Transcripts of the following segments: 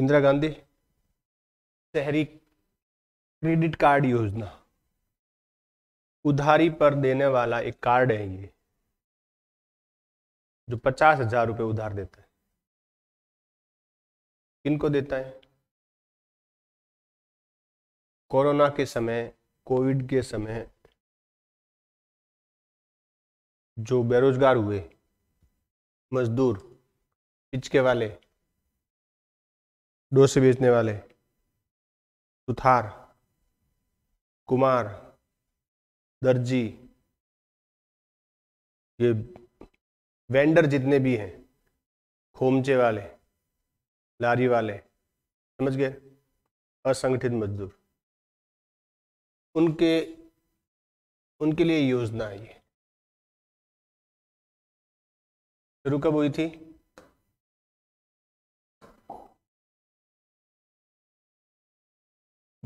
इंदिरा गांधी शहरी credit card योजना उधारी पर देने वाला एक कार्ड है ये जो पचास हजार रुपये उधार देता है किनको देता है कोरोना के समय कोविड के समय जो बेरोजगार हुए मजदूर पिचके वाले डोसे बेचने वाले सुथार कुमार दर्जी ये वेंडर जितने भी हैं खोमचे वाले लारी वाले समझ गए असंगठित मजदूर उनके उनके लिए योजना है ये शुरू कब हुई थी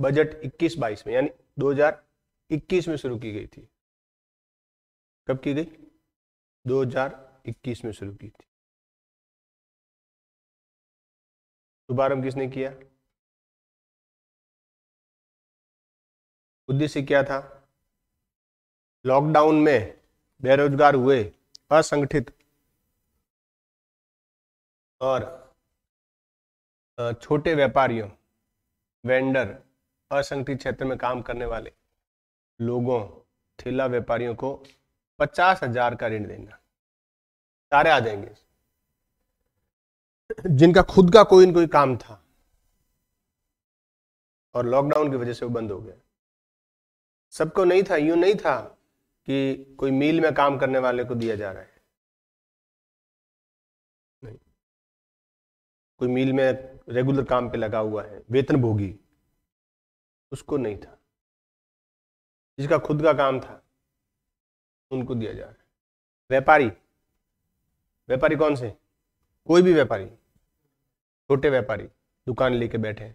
बजट 21-22 में यानी 2021 में शुरू की गई थी कब की गई 2021 में शुरू की थी शुभारंभ किसने किया उद्देश्य क्या था लॉकडाउन में बेरोजगार हुए असंगठित और छोटे व्यापारियों वेंडर असंगठित क्षेत्र में काम करने वाले लोगों ठेला व्यापारियों को पचास हजार का ऋण देना सारे आ जाएंगे जिनका खुद का कोई न कोई काम था और लॉकडाउन की वजह से वो बंद हो गया सबको नहीं था यूं नहीं था कि कोई मील में काम करने वाले को दिया जा रहा है नहीं कोई मील में रेगुलर काम पे लगा हुआ है वेतन भोगी उसको नहीं था जिसका खुद का काम था उनको दिया जा रहा है व्यापारी व्यापारी कौन से कोई भी व्यापारी छोटे व्यापारी दुकान लेके बैठे हैं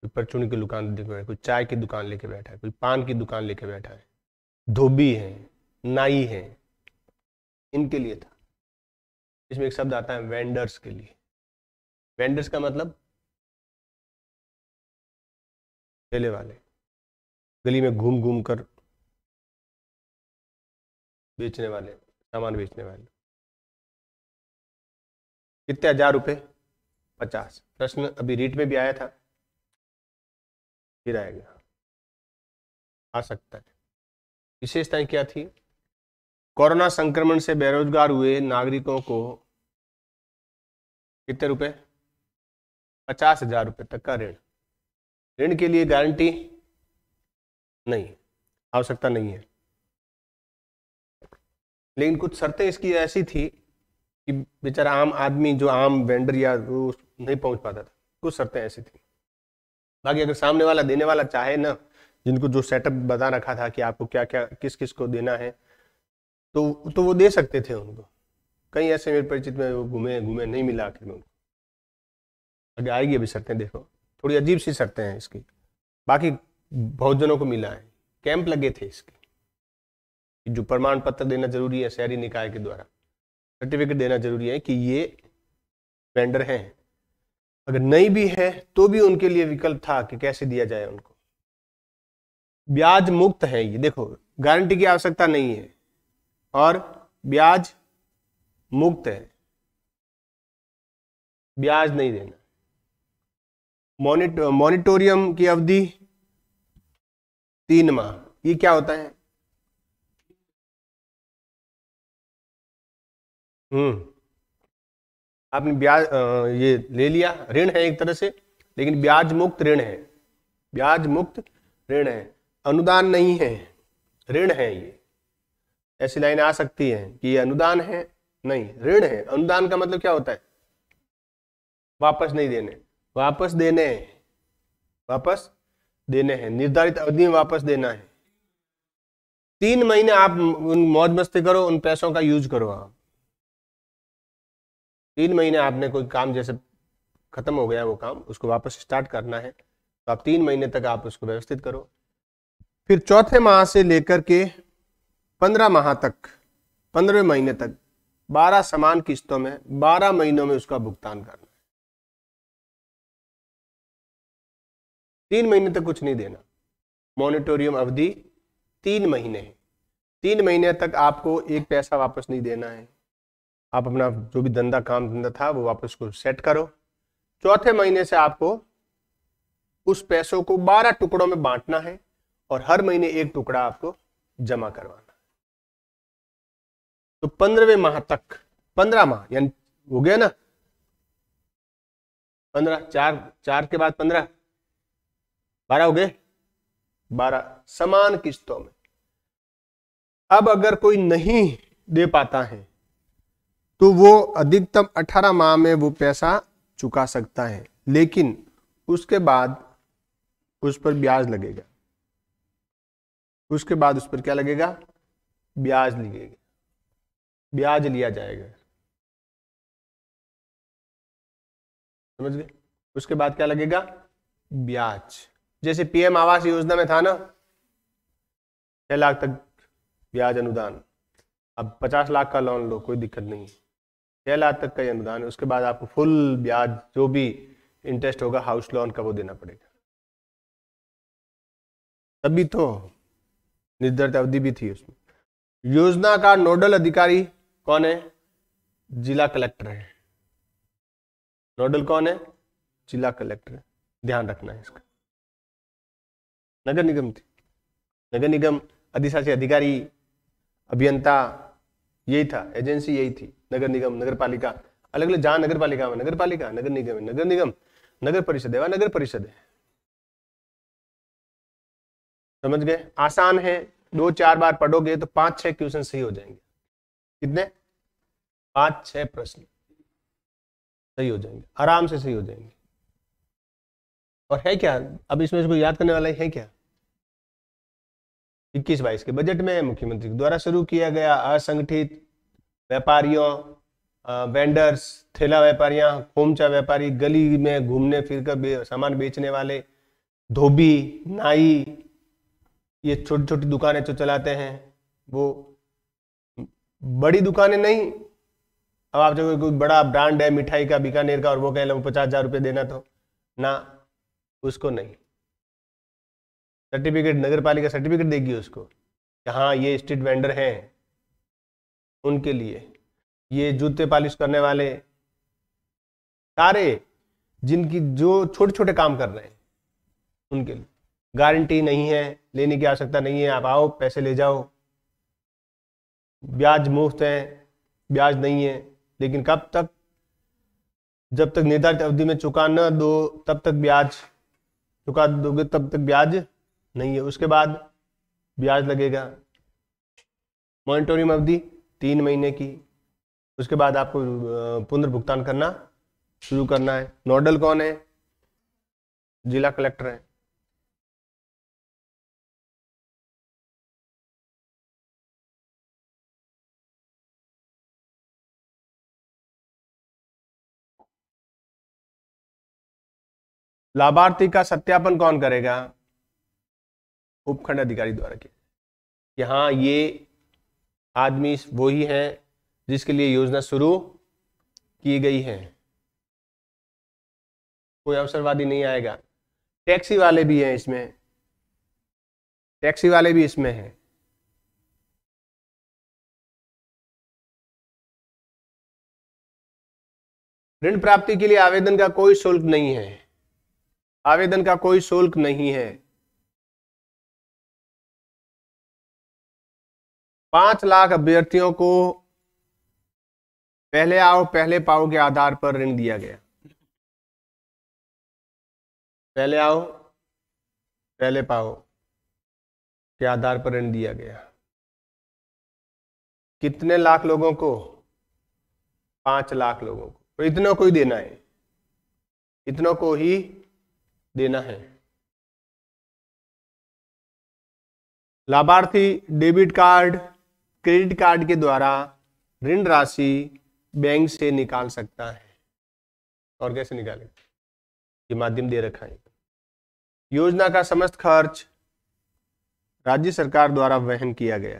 कोई परचून की दुकान लेके बैठे कोई चाय की दुकान लेके बैठा है कोई पान की दुकान लेके बैठा है धोबी है नाई है इनके लिए था इसमें एक शब्द आता है वेंडर्स के लिए वेंडर्स का मतलब ठेले वाले गली में घूम घूम कर बेचने वाले सामान बेचने वाले कितने हजार रुपये पचास प्रश्न अभी रीट में भी आया था फिर आएगा आ सकता है विशेषताएं क्या थी कोरोना संक्रमण से बेरोजगार हुए नागरिकों को कितने रुपए पचास हजार रुपये तक का ऋण ऋण के लिए गारंटी नहीं आवश्यकता नहीं है लेकिन कुछ शर्तें इसकी ऐसी थी कि बेचारा आम आदमी जो आम वेंडर या वो नहीं पहुंच पाता था कुछ शर्तें ऐसी थी बाकी अगर सामने वाला देने वाला चाहे ना जिनको जो सेटअप बता रखा था कि आपको क्या क्या किस किस को देना है तो तो वो दे सकते थे उनको कहीं ऐसे मेरे परिचित में वो घूमे घूमे नहीं मिला आखिर में उनको आगे आएगी अभी शर्तें देखो थोड़ी अजीब सी शर्तें हैं इसकी बाकी बहुत जनों को मिला है कैंप लगे थे इसके जो प्रमाण पत्र देना जरूरी है शहरी निकाय के द्वारा सर्टिफिकेट देना जरूरी है कि ये वेंडर हैं अगर नहीं भी है तो भी उनके लिए विकल्प था कि कैसे दिया जाए उनको ब्याज मुक्त है ये देखो गारंटी की आवश्यकता नहीं है और ब्याज मुक्त है ब्याज नहीं देना मॉनिटोरियम की अवधि तीन माह ये क्या होता है हम्म आपने ब्याज ये ले लिया ऋण है एक तरह से लेकिन ब्याज मुक्त ऋण है ब्याज मुक्त ऋण है अनुदान नहीं है ऋण है ये ऐसी लाइन आ सकती है कि ये अनुदान है नहीं ऋण है अनुदान का मतलब क्या होता है वापस नहीं देने वापस देने हैं वापस देने हैं निर्धारित अवधि में वापस देना है तीन महीने आप उन मौज मस्ती करो उन पैसों का यूज करो आप तीन महीने आपने कोई काम जैसे खत्म हो गया वो काम उसको वापस स्टार्ट करना है तो आप तीन महीने तक आप उसको व्यवस्थित करो फिर चौथे माह से लेकर के पंद्रह माह तक पंद्रह महीने तक बारह समान किस्तों में बारह महीनों में उसका भुगतान करना तीन महीने तक कुछ नहीं देना मॉनिटोरियम अवधि तीन महीने है तीन महीने तक आपको एक पैसा वापस नहीं देना है आप अपना जो भी धंधा काम धंधा था वो वापस को सेट करो चौथे महीने से आपको उस पैसों को बारह टुकड़ों में बांटना है और हर महीने एक टुकड़ा आपको जमा करवाना तो पंद्रहवें माह तक पंद्रह माह यानी हो गया ना पंद्रह चार चार के बाद पंद्रह बारह हो गए बारह समान किस्तों में अब अगर कोई नहीं दे पाता है तो वो अधिकतम अठारह माह में वो पैसा चुका सकता है लेकिन उसके बाद उस पर ब्याज लगेगा उसके बाद उस पर क्या लगेगा ब्याज लगेगा ब्याज लिया जाएगा समझ गए उसके बाद क्या लगेगा ब्याज जैसे पीएम आवास योजना में था ना छह लाख तक ब्याज अनुदान अब पचास लाख का लोन लो कोई दिक्कत नहीं छह लाख तक का अनुदान है उसके बाद आपको फुल ब्याज जो भी इंटरेस्ट होगा हाउस लोन का वो देना पड़ेगा तभी तो निर्धारित अवधि भी थी उसमें योजना का नोडल अधिकारी कौन है जिला कलेक्टर है नोडल कौन है जिला कलेक्टर है ध्यान रखना है इसका नगर निगम थी नगर निगम अधिशासी अधिकारी अभियंता यही था एजेंसी यही थी नगर निगम नगर पालिका अलग अलग जहां नगर पालिका में नगर पालिका नगर निगम नगर निगम नगर परिषद है वह नगर परिषद है समझ गए आसान है दो चार बार पढ़ोगे तो पांच छह क्वेश्चन सही हो जाएंगे कितने पांच छह प्रश्न सही हो जाएंगे आराम से सही हो जाएंगे और है क्या अब इसमें इसको याद करने वाला है क्या इक्कीस बाईस के बजट में मुख्यमंत्री द्वारा शुरू किया गया असंगठित व्यापारियों वेंडर्स ठेला व्यापारियां खोमचा व्यापारी गली में घूमने फिरकर बे, सामान बेचने वाले धोबी नाई ये छोटी छोटी दुकानें जो चलाते हैं वो बड़ी दुकानें नहीं अब आप जब कोई बड़ा ब्रांड है मिठाई का बीकानेर का और वो कह लो पचास हजार रुपये देना तो ना उसको नहीं सर्टिफिकेट नगर पालिका सर्टिफिकेट देगी उसको कि हाँ ये स्ट्रीट वेंडर हैं उनके लिए ये जूते पॉलिश करने वाले सारे जिनकी जो छोटे छोटे काम कर रहे हैं उनके लिए गारंटी नहीं है लेने की आवश्यकता नहीं है आप आओ पैसे ले जाओ ब्याज मुफ्त है ब्याज नहीं है लेकिन कब तक जब तक निर्धारित अवधि में चुका न दो तब तक ब्याज चुका दोगे तब तक ब्याज नहीं है उसके बाद ब्याज लगेगा मॉनिटोरियम अवधि तीन महीने की उसके बाद आपको पुनर्भुगतान करना शुरू करना है नोडल कौन है जिला कलेक्टर है लाभार्थी का सत्यापन कौन करेगा उपखंड अधिकारी द्वारा किया यहाँ ये आदमी वही हैं जिसके लिए योजना शुरू की गई है कोई अवसरवादी नहीं आएगा टैक्सी वाले भी हैं इसमें टैक्सी वाले भी इसमें हैं ऋण प्राप्ति के लिए आवेदन का कोई शुल्क नहीं है आवेदन का कोई शुल्क नहीं है पांच लाख अभ्यर्थियों को पहले आओ पहले पाओ के आधार पर ऋण दिया गया पहले आओ पहले पाओ के आधार पर ऋण दिया गया कितने लाख लोगों को पांच लाख लोगों को तो इतनों को ही देना है इतनों को ही देना है लाभार्थी डेबिट कार्ड क्रेडिट कार्ड के द्वारा ऋण राशि बैंक से निकाल सकता है और कैसे निकालेगा ये माध्यम दे रखा है योजना का समस्त खर्च राज्य सरकार द्वारा वहन किया गया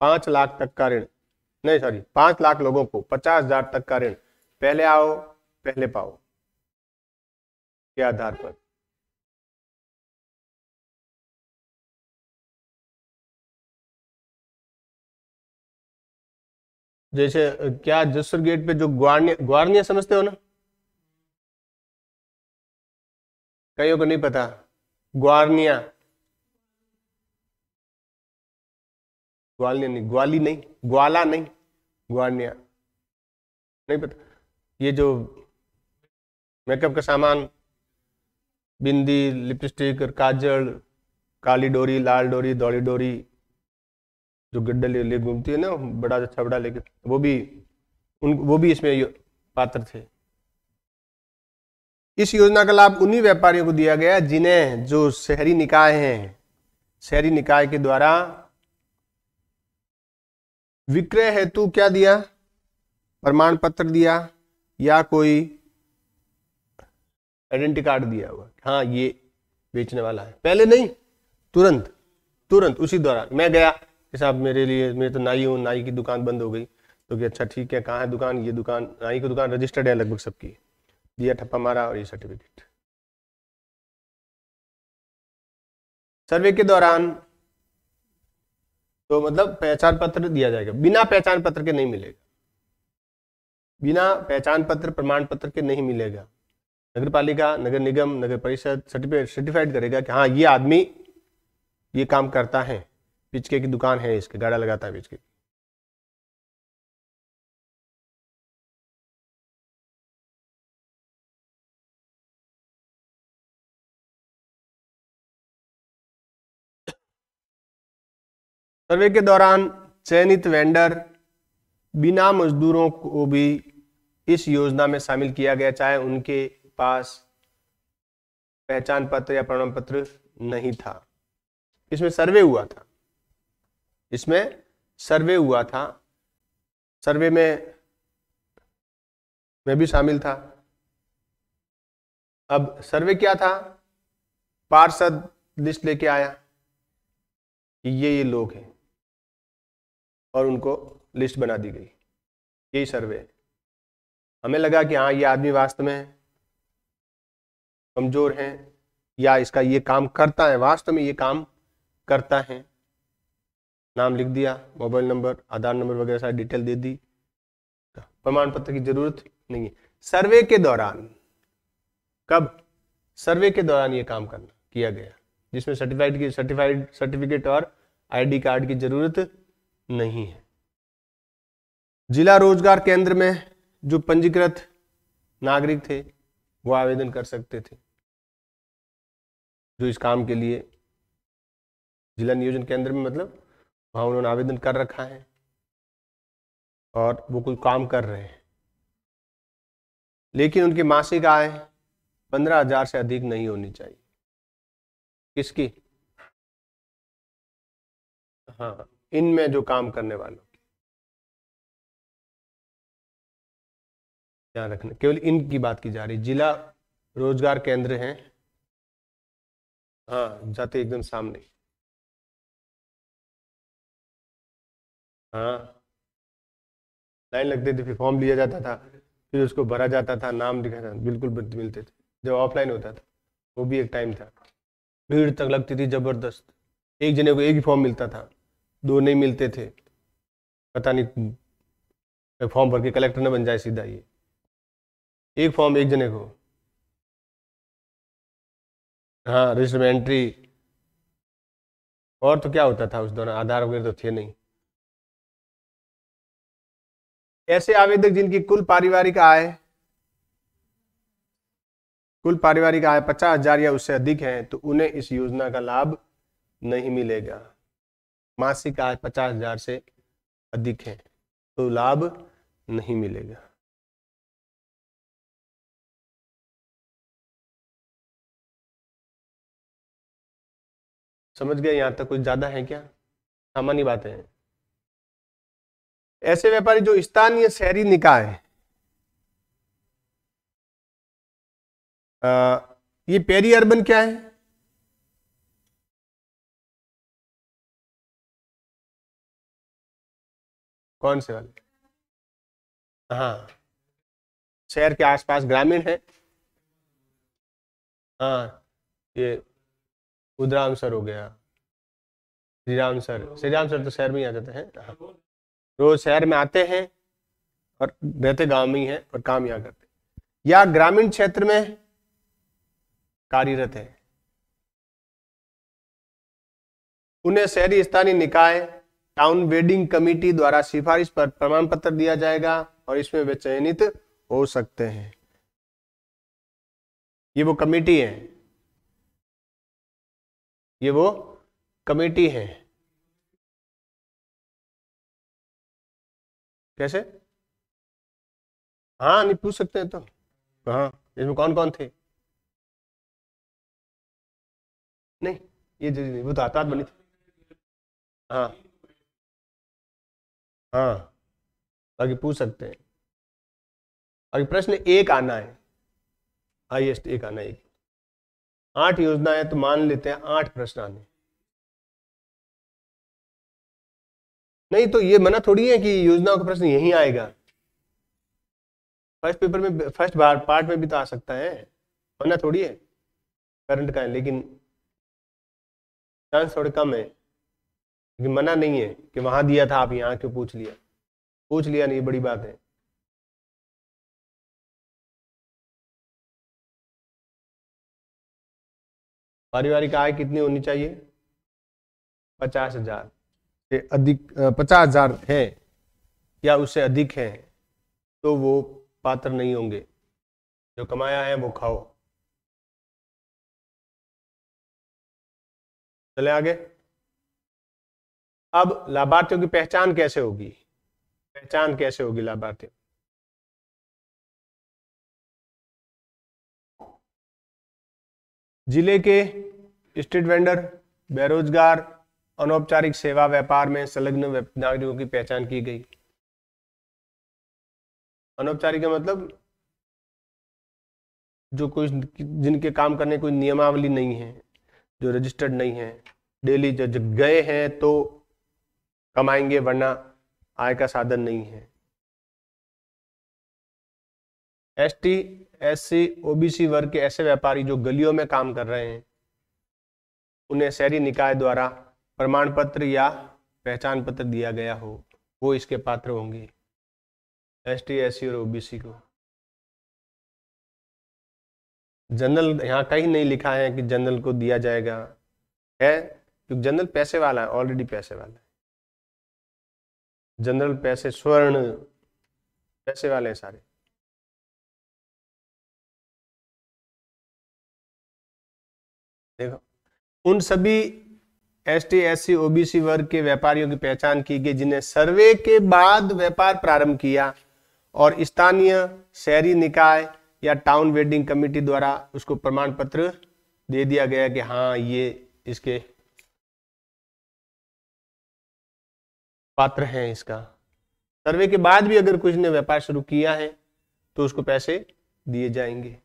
पांच लाख तक का ऋण नहीं सॉरी पांच लाख लोगों को पचास हजार तक का ऋण पहले आओ पहले पाओ के आधार पर जैसे क्या जसर गेट पे जो ग्वारनिया ग्वारनिया समझते हो ना कईयों को नहीं पता ग्वारनिया ग्वालिया नहीं ग्वाली नहीं ग्वाला नहीं ग्वारनिया नहीं पता ये जो मेकअप का सामान बिंदी लिपस्टिक काजल काली डोरी लाल डोरी दौड़ी डोरी जो गड्ढे ले, ले घूमती है ना बड़ा अच्छा बड़ा लेके वो भी उन वो भी इसमें पात्र थे इस योजना का लाभ उन्हीं व्यापारियों को दिया गया जिन्हें जो शहरी निकाय हैं शहरी निकाय के द्वारा विक्रय हेतु क्या दिया प्रमाण पत्र दिया या कोई आइडेंटिटी कार्ड दिया हुआ हाँ ये बेचने वाला है पहले नहीं तुरंत तुरंत उसी दौरान मैं गया कि साहब मेरे लिए मेरे तो नाई हूँ नाई की दुकान बंद हो गई तो कि अच्छा ठीक है कहाँ है दुकान ये दुकान नाई की दुकान रजिस्टर्ड है लगभग सबकी दिया ठप्पा मारा और ये सर्टिफिकेट सर्वे के दौरान तो मतलब पहचान पत्र दिया जाएगा बिना पहचान पत्र के नहीं मिलेगा बिना पहचान पत्र प्रमाण पत्र के नहीं मिलेगा नगर पालिका नगर निगम नगर परिषद सर्टिफाइड सर्टिफाइड करेगा कि हाँ ये आदमी ये काम करता है पिचके की दुकान है इसके गाड़ा लगाता है पिचके सर्वे के दौरान चयनित वेंडर बिना मजदूरों को भी इस योजना में शामिल किया गया चाहे उनके पास पहचान पत्र या प्रमाण पत्र नहीं था इसमें सर्वे हुआ था इसमें सर्वे हुआ था सर्वे में मैं भी शामिल था अब सर्वे क्या था पार्षद लिस्ट लेके आया कि ये ये लोग हैं और उनको लिस्ट बना दी गई यही सर्वे हमें लगा कि हाँ ये आदमी वास्तव में है कमज़ोर हैं या इसका ये काम करता है वास्तव में ये काम करता है नाम लिख दिया मोबाइल नंबर आधार नंबर वगैरह सारी डिटेल दे दी प्रमाण पत्र की जरूरत नहीं है सर्वे के दौरान कब सर्वे के दौरान ये काम करना किया गया जिसमें सर्टिफाइड की सर्टिफाइड सर्टिफिकेट और आईडी कार्ड की जरूरत नहीं है जिला रोजगार केंद्र में जो पंजीकृत नागरिक थे वो आवेदन कर सकते थे जो इस काम के लिए जिला नियोजन केंद्र में मतलब वहाँ उन्होंने आवेदन कर रखा है और वो कुछ काम कर रहे हैं लेकिन उनकी मासिक आय पंद्रह हजार से अधिक नहीं होनी चाहिए किसकी हाँ इनमें जो काम करने वालों ध्यान रखना केवल इनकी बात की जा रही जिला रोजगार केंद्र हैं हाँ जाते एकदम सामने हाँ लाइन लगते थे फिर फॉर्म लिया जाता था फिर उसको भरा जाता था नाम लिखा था बिल्कुल मिलते थे जब ऑफलाइन होता था वो भी एक टाइम था भीड़ तक लगती थी ज़बरदस्त एक जने को एक ही फॉर्म मिलता था दो नहीं मिलते थे पता नहीं फॉर्म भर के कलेक्टर ने बन जाए सीधा ये एक फॉर्म एक जने को हाँ रजिस्टर में एंट्री और तो क्या होता था उस दौरान आधार वगैरह तो थे नहीं ऐसे आवेदक जिनकी कुल पारिवारिक आय कुल पारिवारिक आय पचास हजार या उससे अधिक है तो उन्हें इस योजना का लाभ नहीं मिलेगा मासिक आय पचास हजार से अधिक है तो लाभ नहीं मिलेगा समझ गए यहाँ तक कुछ ज़्यादा है क्या सामान्य बातें है ऐसे व्यापारी जो स्थानीय शहरी निकाय ये पेरी अर्बन क्या है कौन से वाले हाँ शहर के आसपास ग्रामीण है हाँ ये खुदराम सर हो गया श्री राम सर श्री राम सर तो शहर में ही आ जाते हैं रोज शहर में आते हैं और रहते गांव में ही है और काम यहाँ करते हैं या ग्रामीण क्षेत्र में कार्यरत है उन्हें शहरी स्थानीय निकाय टाउन वेडिंग कमेटी द्वारा सिफारिश पर प्रमाण पत्र दिया जाएगा और इसमें वे चयनित हो सकते हैं ये वो कमेटी है ये वो कमेटी है कैसे हाँ नहीं पूछ सकते हैं तो हाँ इसमें कौन कौन थे नहीं ये जी नहीं वो तो आता बनी थी हाँ हाँ बाकी पूछ सकते हैं अभी प्रश्न एक आना है हाईएस्ट एक आना है एक आठ योजनाएं तो मान लेते हैं आठ प्रश्न आने नहीं तो ये मना थोड़ी है कि योजनाओं का प्रश्न यही आएगा फर्स्ट पेपर में फर्स्ट बार पार्ट में भी तो आ सकता है मना थोड़ी है करंट का है लेकिन चांस थोड़े कम है लेकिन मना नहीं है कि वहां दिया था आप यहाँ क्यों पूछ लिया पूछ लिया नहीं बड़ी बात है पारिवारिक आय कितनी होनी चाहिए पचास हजार से अधिक पचास हजार है या उससे अधिक है तो वो पात्र नहीं होंगे जो कमाया है वो खाओ चले आगे अब लाभार्थियों की पहचान कैसे होगी पहचान कैसे होगी लाभार्थियों जिले के स्ट्रीट वेंडर बेरोजगार अनौपचारिक सेवा व्यापार में संलग्न नागरिकों की पहचान की गई अनौपचारिक का मतलब जो कुछ जिनके काम करने कोई नियमावली नहीं है जो रजिस्टर्ड नहीं है डेली जो गए हैं तो कमाएंगे वरना आय का साधन नहीं है एसटी ऐसे ओबीसी वर्ग के ऐसे व्यापारी जो गलियों में काम कर रहे हैं उन्हें शहरी निकाय द्वारा प्रमाण पत्र या पहचान पत्र दिया गया हो वो इसके पात्र होंगे एस टी एस सी और ओबीसी को जनरल यहाँ कहीं नहीं लिखा है कि जनरल को दिया जाएगा है क्योंकि जनरल पैसे वाला है ऑलरेडी पैसे वाला है जनरल पैसे स्वर्ण पैसे वाले हैं सारे देखो उन सभी S T S C OBC वर्ग के व्यापारियों की पहचान की गई जिन्हें सर्वे के बाद व्यापार प्रारंभ किया और स्थानीय शहरी निकाय या टाउन वेडिंग कमेटी द्वारा उसको प्रमाण पत्र दे दिया गया कि हाँ ये इसके पात्र हैं इसका सर्वे के बाद भी अगर कुछ ने व्यापार शुरू किया है तो उसको पैसे दिए जाएंगे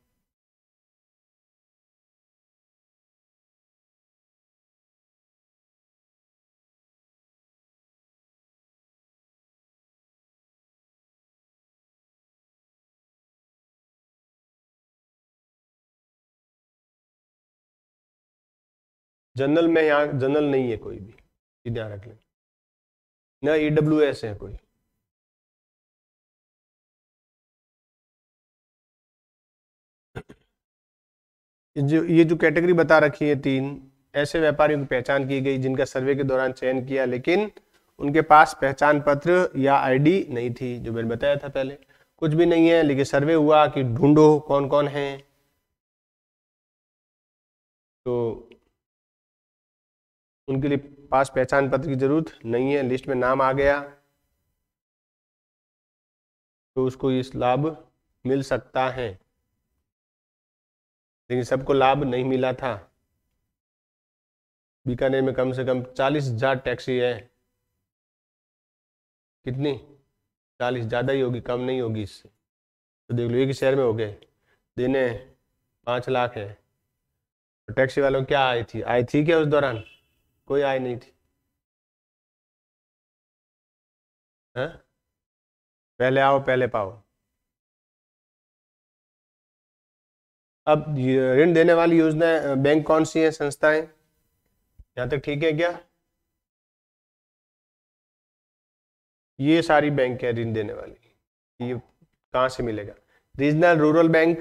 जनरल में यहाँ जनरल नहीं है कोई भी ये ध्यान रख लें न ई डब्ल्यू एस है कोई जो ये जो कैटेगरी बता रखी है तीन ऐसे व्यापारियों की पहचान की गई जिनका सर्वे के दौरान चयन किया लेकिन उनके पास पहचान पत्र या आईडी नहीं थी जो मैंने बताया था पहले कुछ भी नहीं है लेकिन सर्वे हुआ कि ढूंढो कौन कौन है तो उनके लिए पास पहचान पत्र की जरूरत नहीं है लिस्ट में नाम आ गया तो उसको इस लाभ मिल सकता है लेकिन सबको लाभ नहीं मिला था बीकानेर में कम से कम चालीस हजार टैक्सी है कितनी चालीस ज़्यादा ही होगी कम नहीं होगी इससे तो देख लो एक ही शहर में हो गए देने पाँच लाख है तो टैक्सी वालों क्या आई थी आई थी क्या उस दौरान कोई आई नहीं थी है हाँ? पहले आओ पहले पाओ अब ऋण देने वाली योजना बैंक कौन सी है संस्थाएं यहाँ तक ठीक है क्या ये सारी बैंक है ऋण देने वाली ये कहाँ से मिलेगा regional rural bank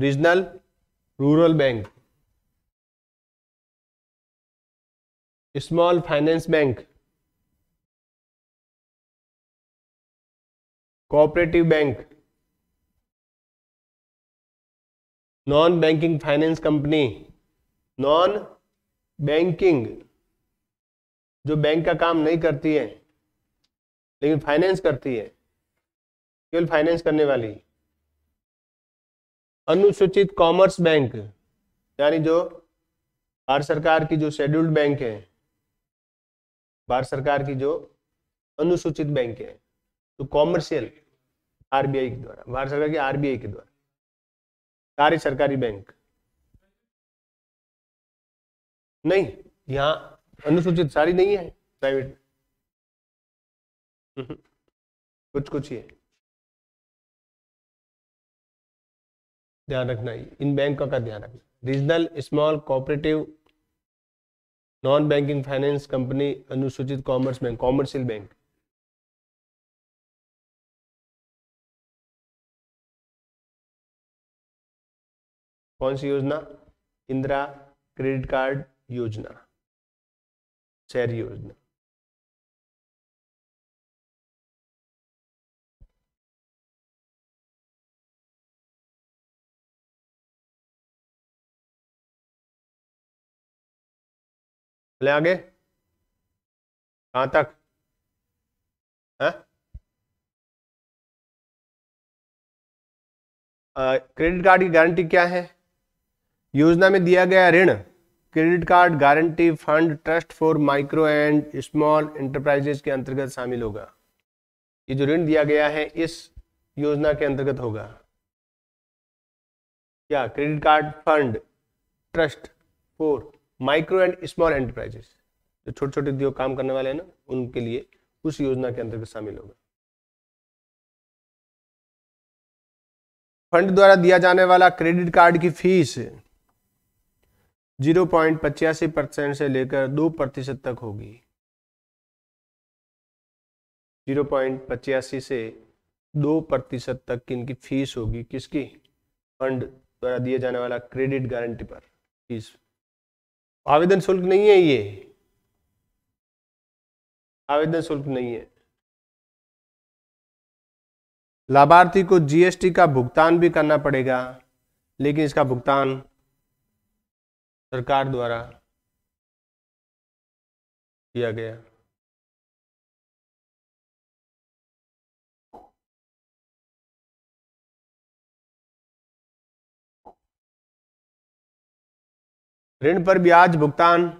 regional rural bank small finance bank cooperative bank non banking finance company non banking जो बैंक का काम नहीं करती है लेकिन फाइनेंस करती है केवल फाइनेंस करने वाली अनुसूचित कॉमर्स बैंक यानी जो भारत सरकार की जो शेड्यूल्ड बैंक है भारत सरकार की जो अनुसूचित बैंक है तो कॉमर्शियल आरबीआई के द्वारा भारत सरकार की आरबीआई के द्वारा कार्य सरकारी बैंक नहीं यहाँ अनुसूचित सारी नहीं है प्राइवेट कुछ कुछ ही है ध्यान रखना इन बैंकों का ध्यान रखना regional small cooperative non banking finance company अनुसूचित कॉमर्स बैंक कॉमर्शियल बैंक कौन सी योजना इंदिरा क्रेडिट कार्ड योजना शहरी योजना चले आगे कहाँ तक है हाँ? क्रेडिट कार्ड की गारंटी क्या है योजना में दिया गया ऋण credit card guarantee fund trust for micro and small enterprises के अंतर्गत शामिल होगा ये जो ऋण दिया गया है इस योजना के अंतर्गत होगा क्या credit card fund trust for micro and small enterprises जो छोटे छोटे उद्योग काम करने वाले हैं ना उनके लिए उस योजना के अंतर्गत शामिल होगा फंड द्वारा दिया जाने वाला क्रेडिट कार्ड की फीस जीरो पॉइंट पचासी परसेंट से लेकर दो प्रतिशत तक होगी जीरो पॉइंट पचासी से दो प्रतिशत तक की इनकी फीस होगी किसकी फंड द्वारा दिए जाने वाला क्रेडिट गारंटी पर फीस आवेदन शुल्क नहीं है ये आवेदन शुल्क नहीं है लाभार्थी को जीएसटी का भुगतान भी करना पड़ेगा लेकिन इसका भुगतान सरकार द्वारा किया गया ऋण पर ब्याज भुगतान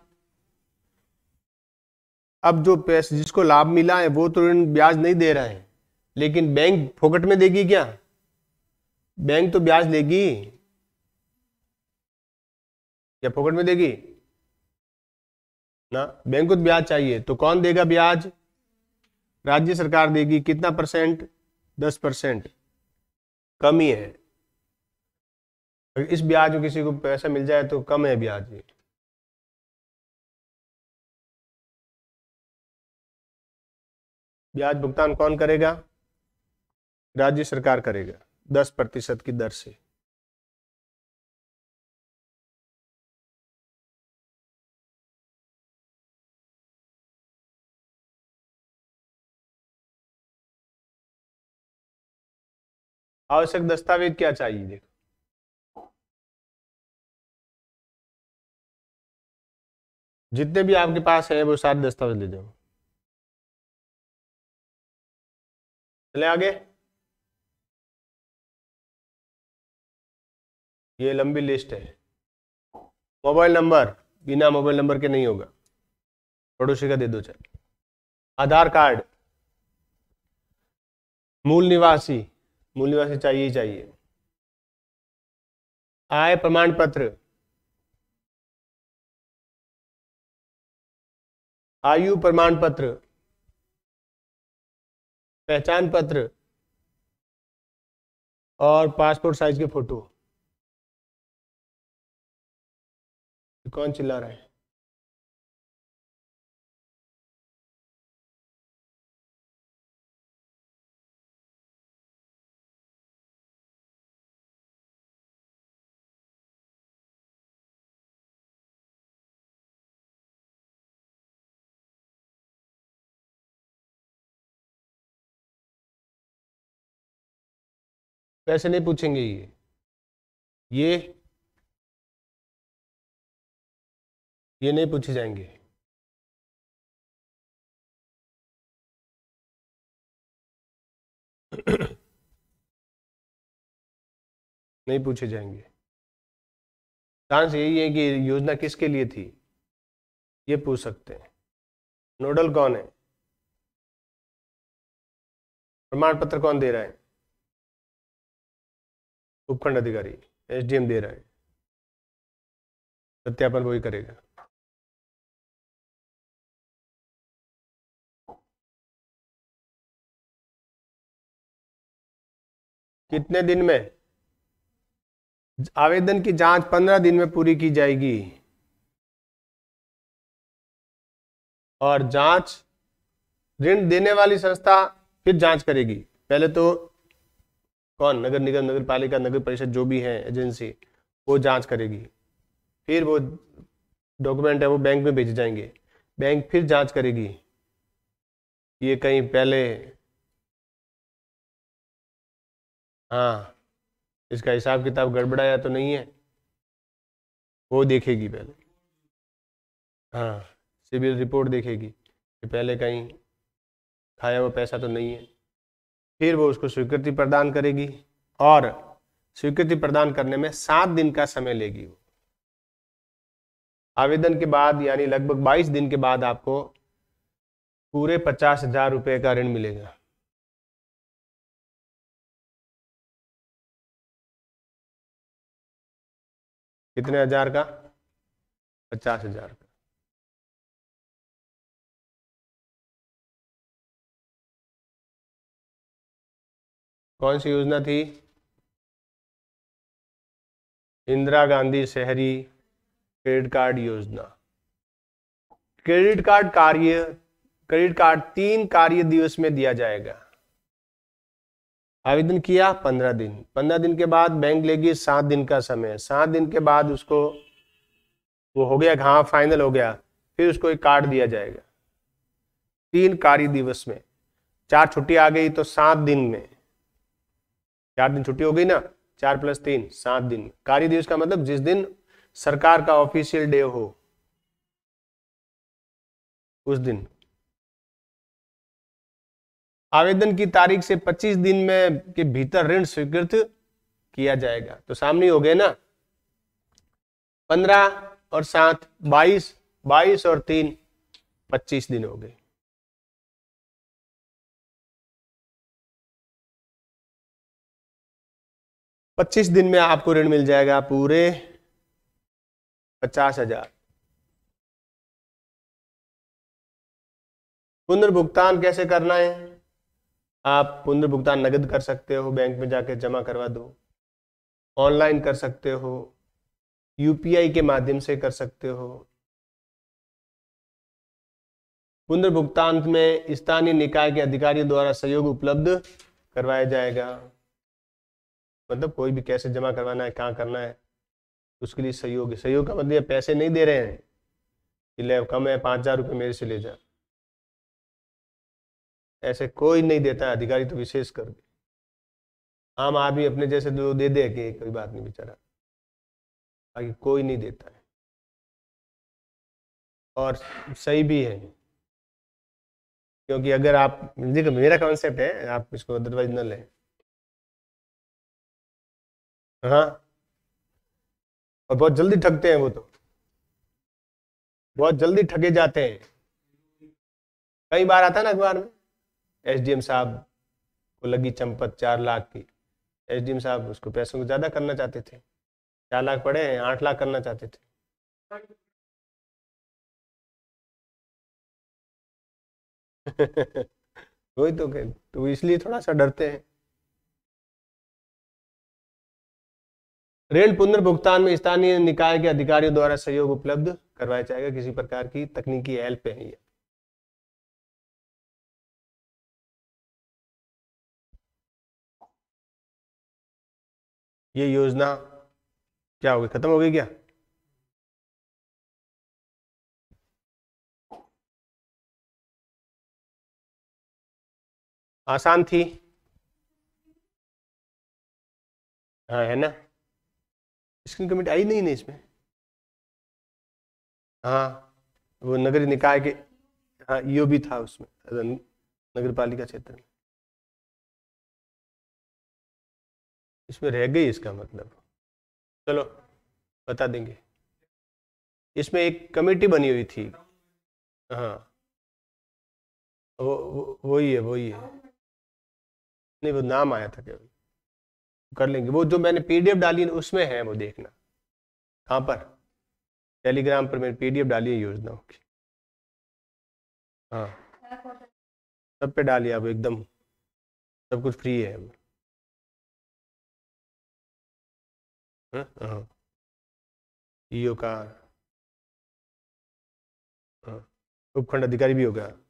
अब जो पैसे जिसको लाभ मिला है वो तो ऋण ब्याज नहीं दे रहा है लेकिन बैंक फोकट में देगी क्या बैंक तो ब्याज देगी क्या फोकट में देगी ना बैंक को तो ब्याज चाहिए तो कौन देगा ब्याज राज्य सरकार देगी कितना परसेंट दस परसेंट कमी है इस ब्याज में किसी को पैसा मिल जाए तो कम है ब्याज ये ब्याज भुगतान कौन करेगा राज्य सरकार करेगा दस प्रतिशत की दर से आवश्यक दस्तावेज क्या चाहिए देखो जितने भी आपके पास है वो सारे दस्तावेज ले जाओ चले आगे ये लंबी लिस्ट है मोबाइल नंबर बिना मोबाइल नंबर के नहीं होगा पड़ोसी का दे दो चल आधार कार्ड मूल निवासी मूल निवासी चाहिए ही चाहिए आय प्रमाण पत्र आयु प्रमाण पत्र पहचान पत्र और पासपोर्ट साइज के फोटो कौन चिल्ला रहा है तो ऐसे नहीं पूछेंगे ये ये ये नहीं पूछे जाएंगे नहीं पूछे जाएंगे चांस यही है कि योजना किसके लिए थी ये पूछ सकते हैं नोडल कौन है प्रमाण पत्र कौन दे रहा है उपखंड अधिकारी एसडीएम दे रहा है सत्यापन वही करेगा कितने दिन में आवेदन की जांच पंद्रह दिन में पूरी की जाएगी और जांच ऋण देने वाली संस्था फिर जांच करेगी पहले तो कौन नगर निगम नगर पालिका नगर परिषद जो भी है एजेंसी वो जांच करेगी फिर वो डॉक्यूमेंट है वो बैंक में भेजे जाएंगे बैंक फिर जांच करेगी ये कहीं पहले हाँ इसका हिसाब किताब गड़बड़ाया तो नहीं है वो देखेगी पहले हाँ सिविल रिपोर्ट देखेगी कि पहले कहीं खाया हुआ पैसा तो नहीं है फिर वो उसको स्वीकृति प्रदान करेगी और स्वीकृति प्रदान करने में सात दिन का समय लेगी वो आवेदन के बाद यानी लगभग 22 दिन के बाद आपको पूरे पचास हजार रुपये का ऋण मिलेगा कितने हजार का पचास हजार का कौन सी योजना थी इंदिरा गांधी शहरी क्रेडिट कार्ड योजना क्रेडिट कार्ड कार्य क्रेडिट कार्ड तीन कार्य दिवस में दिया जाएगा आवेदन किया पंद्रह दिन पंद्रह दिन के बाद बैंक लेगी सात दिन का समय सात दिन के बाद उसको वो हो गया हाँ फाइनल हो गया फिर उसको एक कार्ड दिया जाएगा तीन कार्य दिवस में चार छुट्टी आ गई तो सात दिन में चार दिन छुट्टी हो गई ना चार प्लस तीन सात दिन कार्य दिवस का मतलब जिस दिन सरकार का ऑफिशियल डे हो उस दिन आवेदन की तारीख से 25 दिन में के भीतर ऋण स्वीकृत किया जाएगा तो सामने हो गए ना 15 और सात 22 22 और तीन 25 दिन हो गए पच्चीस दिन में आपको ऋण मिल जाएगा पूरे पचास हजार पुनर्भुगतान कैसे करना है आप पुनर्भुगतान नगद कर सकते हो बैंक में जाकर जमा करवा दो ऑनलाइन कर सकते हो यूपीआई के माध्यम से कर सकते हो पुनर्भुगतान में स्थानीय निकाय के अधिकारियों द्वारा सहयोग उपलब्ध करवाया जाएगा मतलब कोई भी कैसे जमा करवाना है कहाँ करना है उसके लिए सहयोग है सहयोग का मतलब पैसे नहीं दे रहे हैं कि ले कम है पाँच हज़ार रुपये मेरे से ले जा ऐसे कोई नहीं देता है अधिकारी तो विशेष कर दे आम आदमी अपने जैसे जो दे दे के कोई बात नहीं बेचारा बाकी कोई नहीं देता है और सही भी है क्योंकि अगर आप देखो मेरा कॉन्सेप्ट है आप इसको अदरवाइज न लें हाँ और बहुत जल्दी ठगते हैं वो तो बहुत जल्दी ठगे जाते हैं कई बार आता ना अखबार में एसडीएम साहब को लगी चंपत चार लाख की एसडीएम साहब उसको पैसों को ज्यादा करना चाहते थे चार लाख पड़े हैं आठ लाख करना चाहते थे वही तो तो इसलिए थोड़ा सा डरते हैं रेल पुनर्भुगतान में स्थानीय निकाय के अधिकारियों द्वारा सहयोग उपलब्ध करवाया जाएगा किसी प्रकार की तकनीकी हेल्प है ये ये योजना क्या होगी खत्म हो गई क्या आसान थी हाँ है ना स्क्रीन कमेटी आई नहीं ना इसमें हाँ वो नगर निकाय के हाँ यो भी था उसमें नगर पालिका क्षेत्र में इसमें रह गई इसका मतलब चलो बता देंगे इसमें एक कमेटी बनी हुई थी हाँ वो वही है वही है नहीं वो नाम आया था केवल कर लेंगे वो जो मैंने पीडीएफ डाली है उसमें है वो देखना कहाँ पर टेलीग्राम पर मैंने पीडीएफ डाली है योजनाओं की हाँ सब पे डाली आप एकदम सब कुछ फ्री है हाँ ईओ हाँ। e का हाँ। उपखंड अधिकारी भी होगा